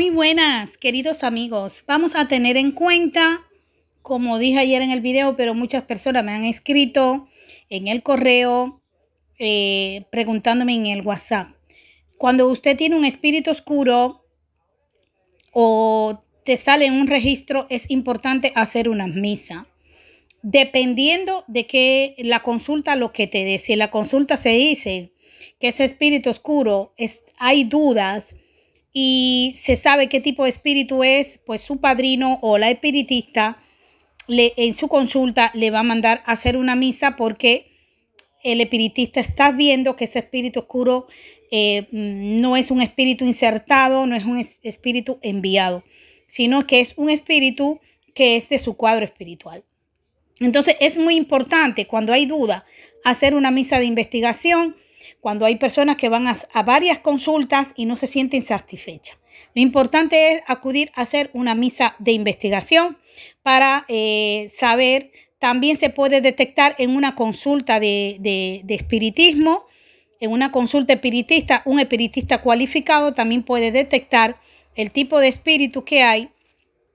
Muy buenas, queridos amigos. Vamos a tener en cuenta, como dije ayer en el video, pero muchas personas me han escrito en el correo eh, preguntándome en el WhatsApp. Cuando usted tiene un espíritu oscuro o te sale en un registro, es importante hacer una misa. Dependiendo de que la consulta lo que te dice, la consulta se dice que ese espíritu oscuro hay dudas, y se sabe qué tipo de espíritu es, pues su padrino o la espiritista le, en su consulta le va a mandar a hacer una misa porque el espiritista está viendo que ese espíritu oscuro eh, no es un espíritu insertado, no es un espíritu enviado, sino que es un espíritu que es de su cuadro espiritual. Entonces es muy importante cuando hay duda hacer una misa de investigación cuando hay personas que van a, varias consultas y no se sienten satisfechas. Lo importante es acudir a hacer una misa de investigación para eh, saber, también se puede detectar en una consulta de, espiritismo, en una consulta espiritista, un espiritista cualificado también puede detectar el tipo de espíritu que hay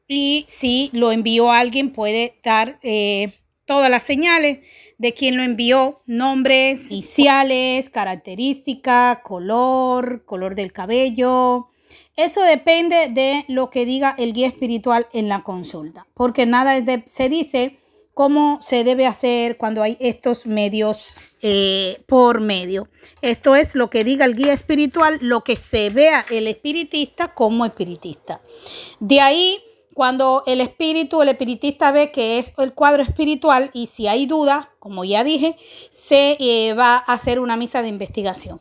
y si lo envió a alguien puede dar eh, todas las señales de quien lo envió, nombres, iniciales, característica, color, color del cabello. Eso depende de lo que diga el guía espiritual en la consulta, porque nada se dice cómo se debe hacer cuando hay estos medios eh, por medio. Esto es lo que diga el guía espiritual, lo que se vea el espiritista como espiritista. De ahí cuando el espíritu, el espiritista ve que es el cuadro espiritual y si hay duda, como ya dije, se eh, va a hacer una misa de investigación.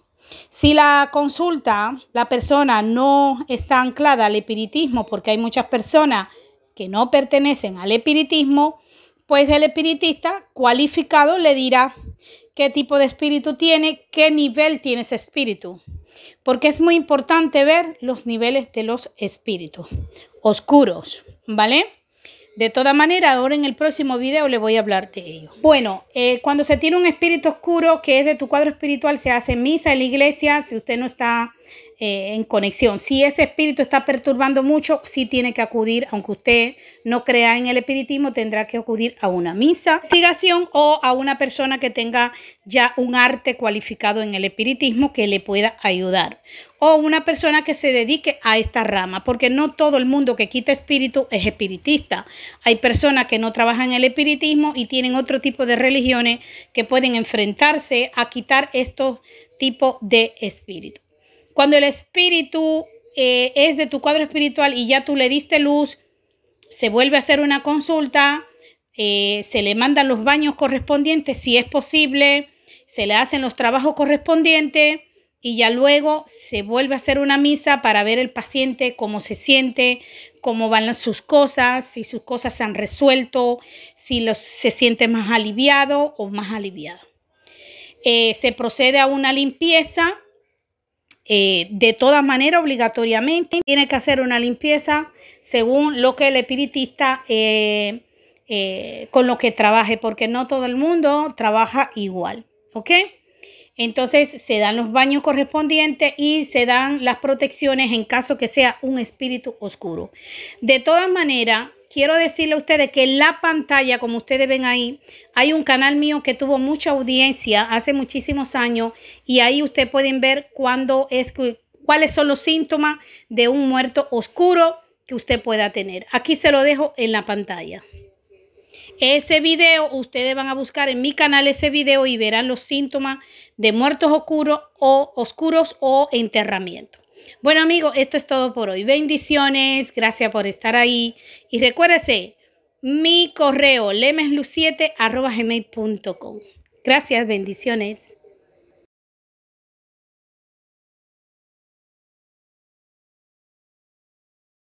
Si la consulta, la persona no está anclada al espiritismo, porque hay muchas personas que no pertenecen al espiritismo, pues el espiritista cualificado le dirá qué tipo de espíritu tiene, qué nivel tiene ese espíritu, porque es muy importante ver los niveles de los espíritus oscuros, ¿vale? De toda manera, ahora en el próximo video le voy a hablar de ello. Bueno, eh, cuando se tiene un espíritu oscuro que es de tu cuadro espiritual, se hace misa en la iglesia si usted no está eh, en conexión. Si ese espíritu está perturbando mucho, sí tiene que acudir, aunque usted no crea en el espiritismo, tendrá que acudir a una misa, investigación o a una persona que tenga ya un arte cualificado en el espiritismo que le pueda ayudar o una persona que se dedique a esta rama, porque no todo el mundo que quita espíritu es espiritista. Hay personas que no trabajan en el espiritismo y tienen otro tipo de religiones que pueden enfrentarse a quitar estos tipos de espíritu. Cuando el espíritu eh, es de tu cuadro espiritual y ya tú le diste luz, se vuelve a hacer una consulta, eh, se le mandan los baños correspondientes si es posible, se le hacen los trabajos correspondientes y ya luego se vuelve a hacer una misa para ver el paciente cómo se siente, cómo van sus cosas, si sus cosas se han resuelto, si se siente más aliviado o más aliviada. Eh, se procede a una limpieza, eh, de todas maneras obligatoriamente tiene que hacer una limpieza según lo que el espiritista eh, con lo que trabaje, porque no todo el mundo trabaja igual, ¿ok? Entonces se dan los baños correspondientes y se dan las protecciones en caso que sea un espíritu oscuro. De todas maneras, quiero decirle a ustedes que en la pantalla, como ustedes ven ahí, hay un canal mío que tuvo mucha audiencia hace muchísimos años y ahí ustedes pueden ver cuándo es cuáles son los síntomas de un muerto oscuro que usted pueda tener. Aquí se lo dejo en la pantalla. Ese video, ustedes van a buscar en mi canal ese video y verán los síntomas de muertos oscuros o, oscuros o enterramiento. Bueno amigos, esto es todo por hoy. Bendiciones, gracias por estar ahí. Y recuérdese, mi correo lemeslu7.gmail.com. Gracias, bendiciones.